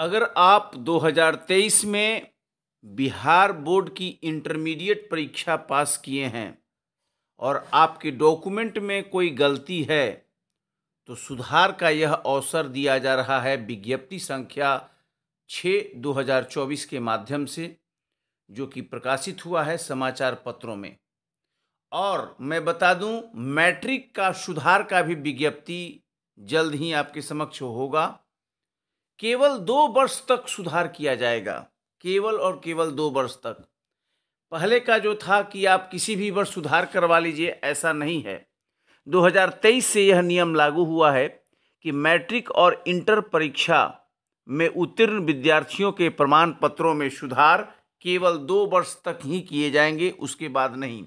अगर आप 2023 में बिहार बोर्ड की इंटरमीडिएट परीक्षा पास किए हैं और आपके डॉक्यूमेंट में कोई गलती है तो सुधार का यह अवसर दिया जा रहा है विज्ञप्ति संख्या छः 2024 के माध्यम से जो कि प्रकाशित हुआ है समाचार पत्रों में और मैं बता दूं मैट्रिक का सुधार का भी विज्ञप्ति जल्द ही आपके समक्ष होगा केवल दो वर्ष तक सुधार किया जाएगा केवल और केवल दो वर्ष तक पहले का जो था कि आप किसी भी वर्ष सुधार करवा लीजिए ऐसा नहीं है 2023 से यह नियम लागू हुआ है कि मैट्रिक और इंटर परीक्षा में उत्तीर्ण विद्यार्थियों के प्रमाण पत्रों में सुधार केवल दो वर्ष तक ही किए जाएंगे उसके बाद नहीं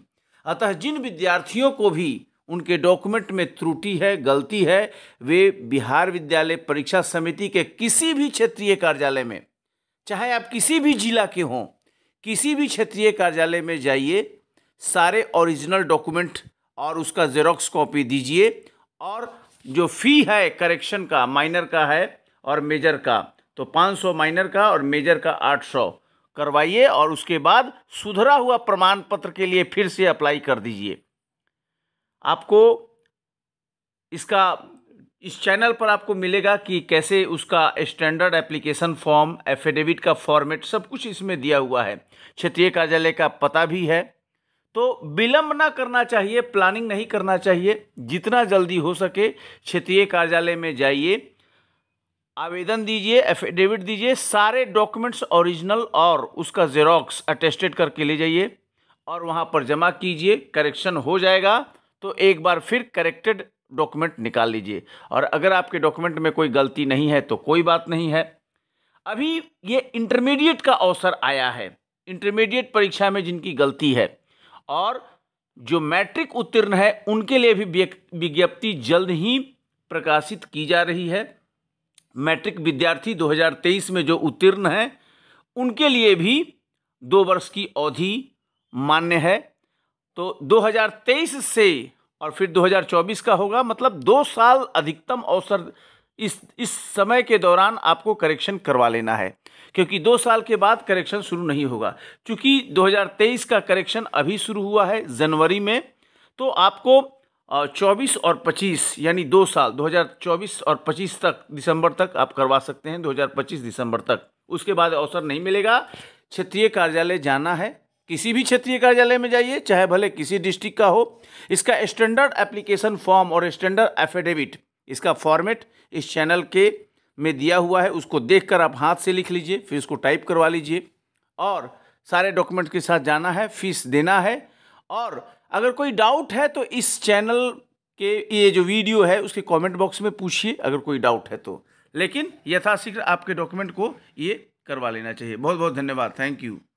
अतः जिन विद्यार्थियों को भी उनके डॉक्यूमेंट में त्रुटि है गलती है वे बिहार विद्यालय परीक्षा समिति के किसी भी क्षेत्रीय कार्यालय में चाहे आप किसी भी जिला के हों किसी भी क्षेत्रीय कार्यालय में जाइए सारे ओरिजिनल डॉक्यूमेंट और उसका जेरोक्स कॉपी दीजिए और जो फी है करेक्शन का माइनर का है और मेजर का तो 500 माइनर का और मेजर का 800 करवाइए और उसके बाद सुधरा हुआ प्रमाण पत्र के लिए फिर से अप्लाई कर दीजिए आपको इसका इस चैनल पर आपको मिलेगा कि कैसे उसका स्टैंडर्ड एप्लीकेशन फॉर्म एफिडेविट का फॉर्मेट सब कुछ इसमें दिया हुआ है क्षेत्रीय कार्यालय का पता भी है तो विलंब ना करना चाहिए प्लानिंग नहीं करना चाहिए जितना जल्दी हो सके क्षेत्रीय कार्यालय में जाइए आवेदन दीजिए एफिडेविट दीजिए सारे डॉक्यूमेंट्स ओरिजिनल और उसका जेरोक्स अटेस्टेड करके ले जाइए और वहाँ पर जमा कीजिए करेक्शन हो जाएगा तो एक बार फिर करेक्टेड डॉक्यूमेंट निकाल लीजिए और अगर आपके डॉक्यूमेंट में कोई गलती नहीं है तो कोई बात नहीं है अभी ये इंटरमीडिएट का अवसर आया है इंटरमीडिएट परीक्षा में जिनकी गलती है और जो मैट्रिक उत्तीर्ण है उनके लिए भी विज्ञप्ति जल्द ही प्रकाशित की जा रही है मैट्रिक विद्यार्थी 2023 में जो उत्तीर्ण हैं उनके लिए भी दो वर्ष की अवधि मान्य है तो 2023 से और फिर 2024 का होगा मतलब दो साल अधिकतम अवसर इस इस समय के दौरान आपको करेक्शन करवा लेना है क्योंकि दो साल के बाद करेक्शन शुरू नहीं होगा क्योंकि 2023 का करेक्शन अभी शुरू हुआ है जनवरी में तो आपको 24 और 25 यानी दो साल 2024 और 25 तक दिसंबर तक आप करवा सकते हैं 2025 दिसंबर तक उसके बाद अवसर नहीं मिलेगा क्षेत्रीय कार्यालय जाना है किसी भी क्षेत्रीय कार्यालय में जाइए चाहे भले किसी डिस्ट्रिक्ट का हो इसका स्टैंडर्ड एप्लीकेशन फॉर्म और स्टैंडर्ड एफिडेविट इसका फॉर्मेट इस चैनल के में दिया हुआ है उसको देखकर आप हाथ से लिख लीजिए फिर उसको टाइप करवा लीजिए और सारे डॉक्यूमेंट के साथ जाना है फीस देना है और अगर कोई डाउट है तो इस चैनल के ये जो वीडियो है उसके कमेंट बॉक्स में पूछिए अगर कोई डाउट है तो लेकिन यथाशीघ्र आपके डॉक्यूमेंट को ये करवा लेना चाहिए बहुत बहुत धन्यवाद थैंक यू